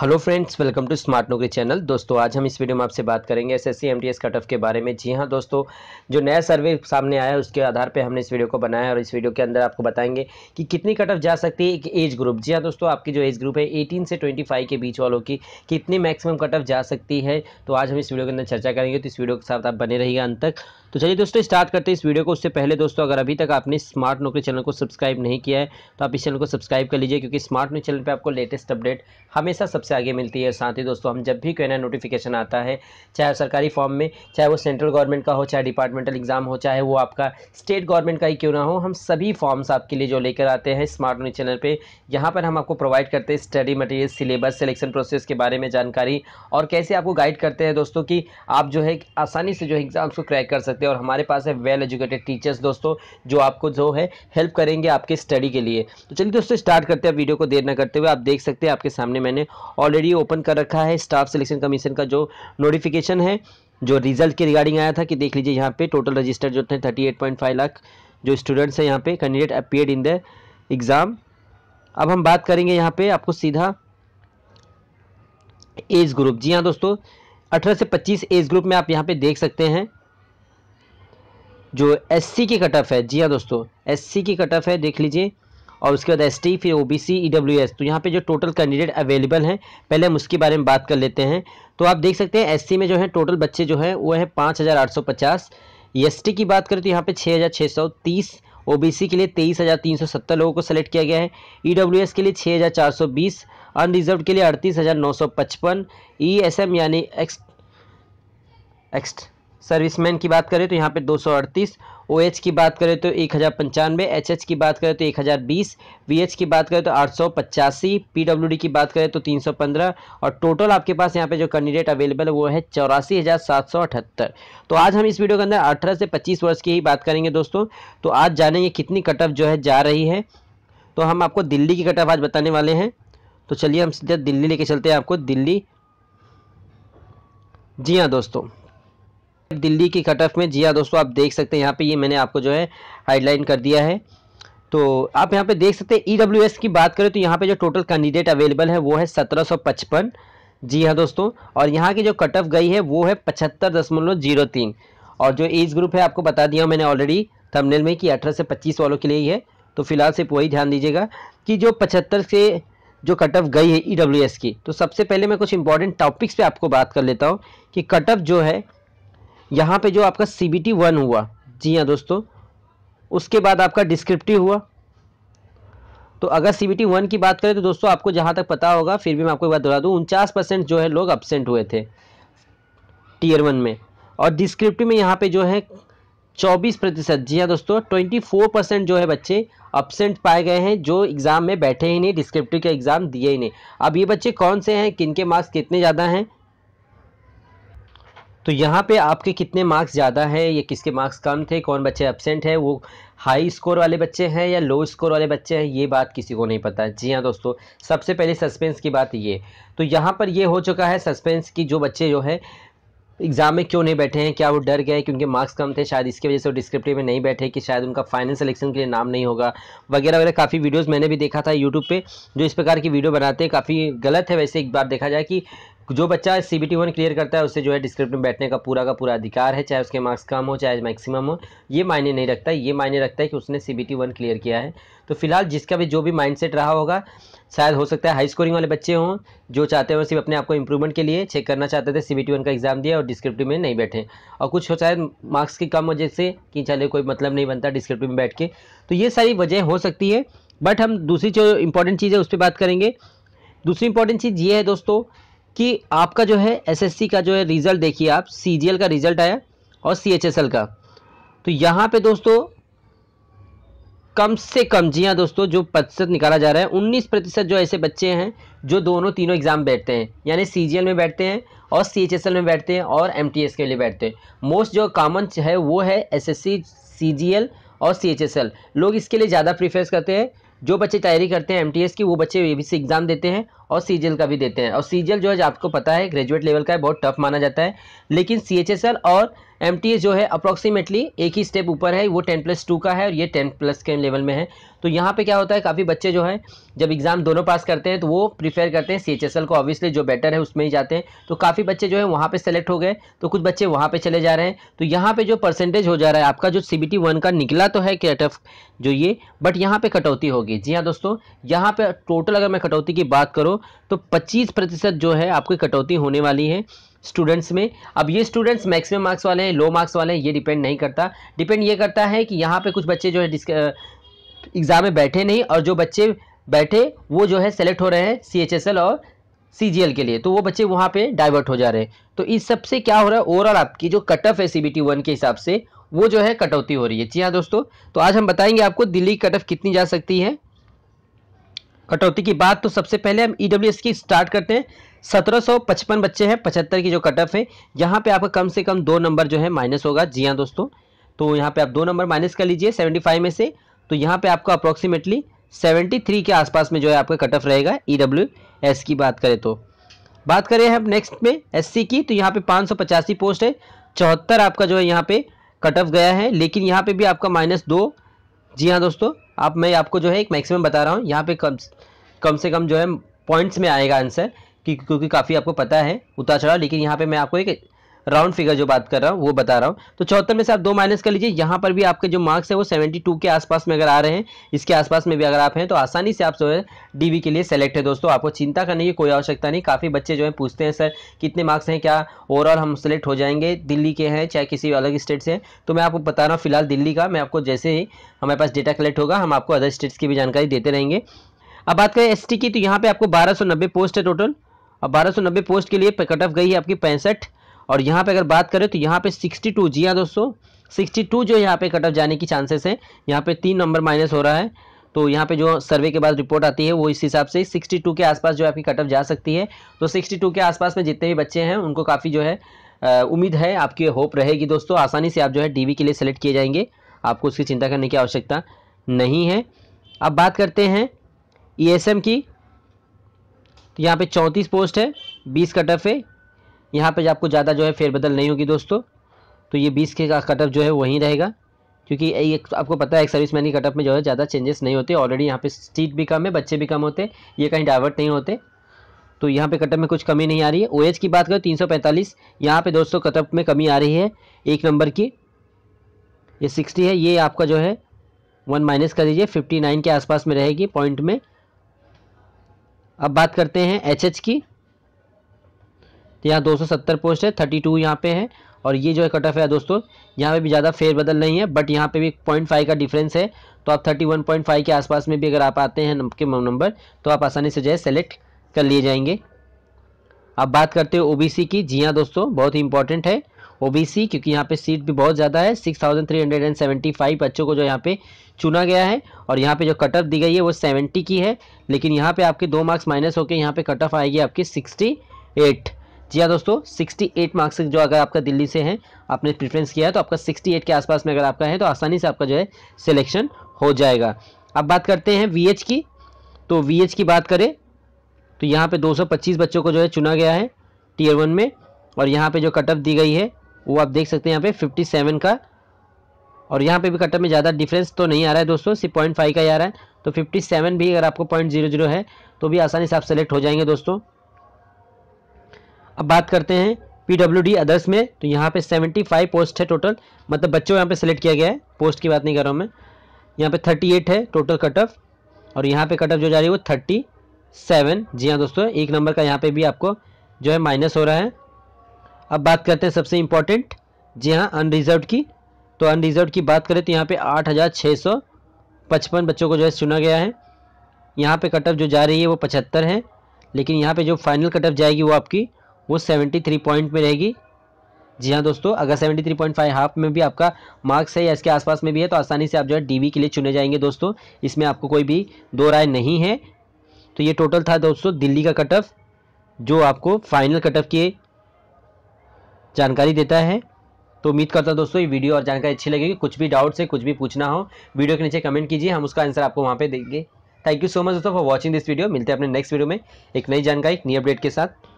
hello friends welcome to smart Naukri channel दोस्तों आज हम इस वीडियो में आपसे बात करेंगे एसएससी एमटीएस कट ऑफ के बारे में जी हाँ दोस्तों जो नया सर्वे सामने आया है उसके आधार पे हमने इस वीडियो को बनाया और इस वीडियो के अंदर आपको बताएंगे कि कितनी कट ऑफ जा सकती है एक एज ग्रुप जी हाँ दोस्तों आपकी जो एज ग्रुप है एटीन से ट्वेंटी के बीच वालों की कितनी मैक्सिमम कट ऑफ जा सकती है तो आज हम इस वीडियो के अंदर चर्चा करेंगे तो इस वीडियो के साथ आप बने रहिएगा अंत तक तो चलिए दोस्तों स्टार्ट करते हैं इस वीडियो को उससे पहले दोस्तों अगर अभी तक आपने स्मार्ट नौकरी चैनल को सब्सक्राइब नहीं किया है तो आप इस चैनल को सब्सक्राइब कर लीजिए क्योंकि स्मार्ट नौकरी चैनल पर आपको लेटेस्ट अपडेट हमेशा सबसे आगे मिलती है साथ ही दोस्तों हम जब भी कोई नया नोटिफिकेशन आता है चाहे सरकारी फॉर्म में चाहे वो सेंट्रल गवर्नमेंट का हो चाहे डिपार्टमेंटल एग्जाम हो चाहे वो आपका स्टेट गवर्नमेंट का ही क्यों ना हो हम सभी फॉर्म्स आपके लिए जो लेकर आते हैं स्मार्ट न्यूज चैनल पर यहाँ पर हम आपको प्रोवाइड करते हैं study material syllabus selection process के बारे में जानकारी और कैसे आपको गाइड करते हैं दोस्तों कि आप जो है आसानी से जो है एग्जाम्स को क्रैक कर सकते हैं और हमारे पास है वेल एजुकेटेड टीचर्स दोस्तों जो आपको जो है हेल्प करेंगे आपके स्टडी के लिए तो चलिए दोस्तों स्टार्ट करते हैं वीडियो को देर न करते हुए आप देख सकते हैं आपके सामने मैंने ऑलरेडी ओपन कर रखा है स्टाफ सिलेक्शन कमीशन का जो नोटिफिकेशन है जो रिजल्ट के रिगार्डिंग आया था कि देख लीजिए यहाँ पे टोटल रजिस्टर जो थे thirty eight point five lakh जो स्टूडेंट्स हैं यहाँ पे candidate appeared in the exam अब हम बात करेंगे यहाँ पे आपको सीधा एज ग्रुप जी हाँ दोस्तों अठारह से पच्चीस एज ग्रुप में आप यहाँ पे देख सकते हैं जो एस की कट ऑफ है जी हाँ दोस्तों एस की कट ऑफ है देख लीजिए और उसके बाद एस टी फिर O B C E W S तो यहाँ पे जो टोटल कैंडिडेट अवेलेबल हैं पहले हम उसके बारे में बात कर लेते हैं तो आप देख सकते हैं एस में जो है टोटल बच्चे जो हैं वो हैं पाँच हज़ार आठ सौ पचास एस टी की बात करें तो यहाँ पे छः हज़ार छः सौ तीस ओ बी सी के लिए तेईस हज़ार तीन सौ सत्तर लोगों को सेलेक्ट किया गया है ई डब्ल्यू एस के लिए छः हज़ार चार सौ बीस अनरिजर्व के लिए अड़तीस हज़ार नौ सौ पचपन ई एस एम यानी एक्स एक्स्ट सर्विसमैन की बात करें तो यहाँ पे दो सौ अड़तीस ओ एच की बात करें तो एक हज़ार पंचानवे एच एच की बात करें तो एक हज़ार बीस वी एच की बात करें तो आठ सौ पचासी पी डब्ल्यू डी की बात करें तो तीन सौ पंद्रह और टोटल आपके पास यहाँ पे जो कैंडिडेट अवेलेबल है वो है चौरासी हज़ार सात सौ अठहत्तर तो आज हम इस वीडियो के अंदर अठारह से पच्चीस वर्ष की ही बात करेंगे दोस्तों तो आज जानेंगे कितनी कट ऑफ जो है जा रही है तो हम आपको दिल्ली की कट ऑफ आज बताने वाले हैं तो चलिए हम सीधे दिल्ली लेके चलते हैं आपको दिल्ली जी हाँ दोस्तों दिल्ली की कटअफ में जी हाँ दोस्तों आप देख सकते हैं यहाँ पे ये मैंने आपको जो है हाइडलाइन कर दिया है तो आप यहाँ पे देख सकते हैं ई e की बात करें तो यहाँ पे जो टोटल कैंडिडेट अवेलेबल है वो है सत्रह सौ पचपन जी हाँ दोस्तों और यहाँ की जो कट ऑफ गई है वो है पचहत्तर दशमलव जीरो तीन और जो एज ग्रुप है आपको बता दिया मैंने ऑलरेडी थमनेल में कि अठारह से पच्चीस वालों के लिए ही है तो फिलहाल सिर्फ वही ध्यान दीजिएगा कि जो पचहत्तर से जो कट ऑफ गई है ई e की तो सबसे पहले मैं कुछ इंपॉर्टेंट टॉपिक्स पर आपको बात कर लेता हूँ कि कट ऑफ जो है यहाँ पे जो आपका सी बी टी वन हुआ जी हाँ दोस्तों उसके बाद आपका डिस्क्रिप्टिव हुआ तो अगर सी बी टी वन की बात करें तो दोस्तों आपको जहाँ तक पता होगा फिर भी मैं आपको एक बात बता दूँ उनचास परसेंट जो है लोग अपसेंट हुए थे टीयर वन में और डिस्क्रिप्टिव में यहाँ पे जो है चौबीस प्रतिशत जी हाँ दोस्तों ट्वेंटी फोर परसेंट जो है बच्चे अपसेंट पाए गए हैं जो एग्ज़ाम में बैठे ही नहीं डिस्क्रिप्टिव के एग्ज़ाम दिए ही नहीं अब ये बच्चे कौन से हैं किन के मार्क्स कितने ज़्यादा हैं तो यहाँ पे आपके कितने मार्क्स ज़्यादा हैं या किसके मार्क्स कम थे कौन बच्चे एबसेंट हैं वो हाई स्कोर वाले बच्चे हैं या लो स्कोर वाले बच्चे हैं ये बात किसी को नहीं पता जी हाँ दोस्तों सबसे पहले सस्पेंस की बात ये तो यहाँ पर ये हो चुका है सस्पेंस की जो बच्चे जो है एग्ज़ाम में क्यों नहीं बैठे हैं क्या वो डर गए क्योंकि मार्क्स कम थे शायद इसकी वजह से वो डिस्क्रिप्टिव में नहीं बैठे कि शायद उनका फाइनल सिलेक्शन के लिए नाम नहीं होगा वगैरह वगैरह काफ़ी वीडियोस मैंने भी देखा था यूट्यूब पे जो इस प्रकार की वीडियो बनाते हैं काफ़ी गलत है वैसे एक बार देखा जाए कि जो बच्चा C B T one clear करता है उसे जो है डिस्क्रिप्ट में बैठने का पूरा का पूरा अधिकार है चाहे उसके मार्क्स कम हो चाहे मैक्सिमम हो ये मायने नहीं रखता ये मायने रखता है कि उसने C B T one clear किया है तो फिलहाल जिसका भी जो भी माइंडसेट रहा होगा शायद हो सकता है हाई स्कोरिंग वाले बच्चे हों जो चाहते हो सिर्फ अपने आप को इंप्रूवमेंट के लिए चेक करना चाहते थे सी बी टी वन का एग्ज़ाम दिया और डिस्क्रिप्टिव में नहीं बैठे और कुछ हो शायद मार्क्स की कम वजह से कि चले कोई मतलब नहीं बनता डिस्क्रिप्टिव में बैठ के तो ये सारी वजह हो सकती है बट हम दूसरी जो इंपॉर्टेंट चीज़ है उस पर बात करेंगे दूसरी इंपॉर्टेंट चीज़ ये है दोस्तों कि आपका जो है एसएससी का जो है रिज़ल्ट देखिए आप सीजीएल का रिज़ल्ट आया और सीएचएसएल का तो यहाँ पे दोस्तों कम से कम जी हाँ दोस्तों जो प्रतिशत निकाला जा रहा है उन्नीस प्रतिशत जो ऐसे बच्चे हैं जो दोनों तीनों एग्ज़ाम बैठते हैं यानी सी में बैठते हैं और सी में बैठते हैं और एम के लिए बैठते हैं मोस्ट जो कॉमन है वो है एस एस और सी लोग इसके लिए ज़्यादा प्रीफेस करते हैं जो बच्चे तैयारी करते हैं एमटीएस की वो बच्चे बी एग्ज़ाम देते हैं और सीजीएल का भी देते हैं और सीजीएल जो है आपको पता है ग्रेजुएट लेवल का है बहुत टफ माना जाता है लेकिन सीएचएसएल और एम जो है अप्रॉक्सीमेटली एक ही स्टेप ऊपर है वो टेन प्लस टू का है और ये टेन प्लस के लेवल में है तो यहाँ पे क्या होता है काफ़ी बच्चे जो है जब एग्ज़ाम दोनों पास करते हैं तो वो प्रीफेयर करते हैं सी को ऑब्वियसली जो बेटर है उसमें ही जाते हैं तो काफ़ी बच्चे जो है वहाँ पर सेलेक्ट हो गए तो कुछ बच्चे वहाँ पर चले जा रहे हैं तो यहाँ पर जो परसेंटेज हो जा रहा है आपका जो सी बी का निकला तो है कट ऑफ जो ये बट यहाँ पर कटौती होगी जी हाँ दोस्तों यहाँ पर टोटल अगर मैं कटौती की बात करूँ तो पच्चीस प्रतिशत जो है आपकी कटौती होने वाली है स्टूडेंट्स में अब ये स्टूडेंट्स मैक्सिमम मार्क्स वाले हैं लो मार्क्स वाले हैं ये डिपेंड नहीं करता डिपेंड ये करता है कि यहाँ पे कुछ बच्चे जो है एग्ज़ाम में बैठे नहीं और जो बच्चे बैठे वो जो है सेलेक्ट हो रहे हैं सी और सी के लिए तो वो बच्चे वहाँ पर डाइवर्ट हो जा रहे हैं तो इस सबसे क्या हो रहा है ओवरऑल आपकी जो कट ऑफ है सी के हिसाब से वो जो है कटौती हो रही है जी हाँ दोस्तों तो आज हम बताएंगे आपको दिल्ली कट ऑफ कितनी जा सकती है कटौती की बात तो सबसे पहले हम ई e की स्टार्ट करते हैं 1755 बच्चे हैं 75 की जो कट ऑफ है यहाँ पे आपका कम से कम दो नंबर जो है माइनस होगा जी हाँ दोस्तों तो यहाँ पे आप दो नंबर माइनस कर लीजिए 75 में से तो यहाँ पे आपको अप्रोक्सीमेटली 73 के आसपास में जो है आपका कट ऑफ रहेगा ई डब्ल्यू एस की बात करें तो बात करें हम नेक्स्ट में एस सी की तो यहाँ पे पाँच पोस्ट है चौहत्तर आपका जो है यहाँ पे कट ऑफ गया है लेकिन यहाँ पे भी आपका माइनस दो जी हाँ दोस्तों आप मैं आपको जो है एक मैक्सिमम बता रहा हूँ यहाँ पे कम कम से कम जो है पॉइंट्स में आएगा आंसर कि क्योंकि काफ़ी आपको पता है उतार चढ़ाव लेकिन यहाँ पे मैं आपको एक राउंड फिगर जो बात कर रहा हूँ वो बता रहा हूँ तो चौहत्तर में से आप दो माइनस कर लीजिए यहाँ पर भी आपके जो मार्क्स है वो सेवेंटी टू के आसपास में अगर आ रहे हैं इसके आसपास में भी अगर आप हैं तो आसानी से आप जो है डी के लिए सेलेक्ट है दोस्तों आपको चिंता करने की कोई आवश्यकता नहीं काफ़ी बच्चे जो है पूछते हैं सर कितने मार्क्स हैं क्या ओवरऑल हम सेलेक्ट हो जाएंगे दिल्ली के हैं चाहे किसी अलग स्टेट से तो मैं आपको बता रहा हूँ फिलहाल दिल्ली का मैं आपको जैसे ही हमारे पास डेटा कलेक्ट होगा हम आपको अदर स्टेट्स की भी जानकारी देते रहेंगे अब बात करें एसटी की तो यहाँ पे आपको 1290 पोस्ट है टोटल अब 1290 पोस्ट के लिए कट ऑफ गई है आपकी पैंसठ और यहाँ पे अगर बात करें तो यहाँ पे 62 जी हाँ दोस्तों 62 जो यहाँ पे कट ऑफ जाने की चांसेस है यहाँ पे तीन नंबर माइनस हो रहा है तो यहाँ पे जो सर्वे के बाद रिपोर्ट आती है वो इस हिसाब से 62 के आसपास जो आपकी कट ऑफ जा सकती है तो 62 के आसपास में जितने भी बच्चे हैं उनको काफ़ी जो है उम्मीद है आपकी होप रहेगी दोस्तों आसानी से आप जो है डी के लिए सेलेक्ट किए जाएंगे आपको उसकी चिंता करने की आवश्यकता नहीं है अब बात करते हैं ई e की तो यहाँ पे चौंतीस पोस्ट है बीस ऑफ है यहाँ पे आपको ज़्यादा जो है फेरबदल नहीं होगी दोस्तों तो ये बीस के का कटअप जो है वहीं रहेगा क्योंकि एक आपको पता है एक सर्विस मैन की कटअप में जो है ज़्यादा चेंजेस नहीं होते ऑलरेडी यहाँ पे सीट भी कम है बच्चे भी कम होते ये कहीं डाइवर्ट नहीं होते तो यहाँ पे कटअप में कुछ कमी नहीं आ रही है ओ की बात करें तीन सौ पैंतालीस यहाँ पर दोस्तों कटअप में कमी आ रही है एक नंबर की ये सिक्सटी है ये आपका जो है वन माइनस कर दीजिए फिफ्टी नाइन के आसपास में रहेगी पॉइंट में अब बात करते हैं एच एच की तो यहाँ 270 पोस्ट है 32 यहाँ पे है और ये जो है कट ऑफ है दोस्तों यहाँ पे भी ज़्यादा फेरबदल नहीं है बट यहाँ पे भी पॉइंट फाइव का डिफरेंस है तो आप 31.5 के आसपास में भी अगर आप आते हैं के नंबर तो आप आसानी से जो है सेलेक्ट कर लिए जाएंगे अब बात करते हो ओ की जी हाँ दोस्तों बहुत ही इंपॉर्टेंट है ओबीसी क्योंकि यहाँ पे सीट भी बहुत ज़्यादा है six thousand three hundred and seventy five बच्चों को जो यहाँ पे चुना गया है और यहाँ पे जो कट ऑफ दी गई है वो सेवेंटी की है लेकिन यहाँ पे आपके दो मार्क्स माइनस होकर यहाँ पे कट ऑफ आएगी आपकी सिक्सटी एट जी हाँ दोस्तों सिक्सटी एट मार्क्स जो अगर आपका दिल्ली से है आपने प्रिफ्रेंस किया है तो आपका सिक्सटी एट के आसपास में अगर आपका है तो आसानी से आपका जो है सिलेक्शन हो जाएगा अब बात करते हैं वी की तो वी की बात करें तो यहाँ पे 225 बच्चों को जो है चुना गया है टीयर वन में और यहाँ पे जो कटअप दी गई है वो आप देख सकते हैं यहाँ पे 57 का और यहाँ पे भी कटअप में ज़्यादा डिफरेंस तो नहीं आ रहा है दोस्तों सिर्फ पॉइंट फाइव का ही आ रहा है तो फिफ्टी सेवन भी अगर आपको पॉइंट जीरो जीरो है तो भी आसानी से आप सेलेक्ट हो जाएंगे दोस्तों अब बात करते हैं पी डब्ल्यू डी अदर्स में तो यहाँ पर सेवेंटी फाइव पोस्ट है टोटल मतलब बच्चों यहाँ पर सेलेक्ट किया गया है पोस्ट की बात नहीं कर रहा हूँ मैं यहाँ पर थर्टी एट है टोटल कट ऑफ और यहाँ पर कट ऑफ जो जा रही है वो थर्टी सेवन जी हाँ दोस्तों एक नंबर का यहाँ पे भी आपको जो है माइनस हो रहा है अब बात करते हैं सबसे इम्पोर्टेंट जी हाँ अनरिजर्व की तो अनरिजर्व की बात करें तो यहाँ पे आठ हज़ार छः सौ पचपन बच्चों को जो है चुना गया है यहाँ पे कटअप जो जा रही है वो पचहत्तर है लेकिन यहाँ पे जो फाइनल कटअप जाएगी वो आपकी वो सेवेंटी थ्री पॉइंट में रहेगी जी हाँ दोस्तों अगर seventy three point five half में भी आपका मार्क्स है या इसके आसपास में भी है तो आसानी से आप जो है डी के लिए चुने जाएंगे दोस्तों इसमें आपको कोई भी दो राय नहीं है तो ये टोटल था दोस्तों दिल्ली का कटअप जो आपको फाइनल कटअप के जानकारी देता है तो उम्मीद करता हूँ दोस्तों ये वीडियो और जानकारी अच्छी लगेगी कुछ भी डाउट से कुछ भी पूछना हो वीडियो के नीचे कमेंट कीजिए हम उसका आंसर आपको वहाँ पे देंगे थैंक यू सो मच दोस्तों फॉर वॉचिंग दिस वीडियो मिलते हैं अपने नेक्स्ट वीडियो में एक नई जानकारी एक नई अपडेट के साथ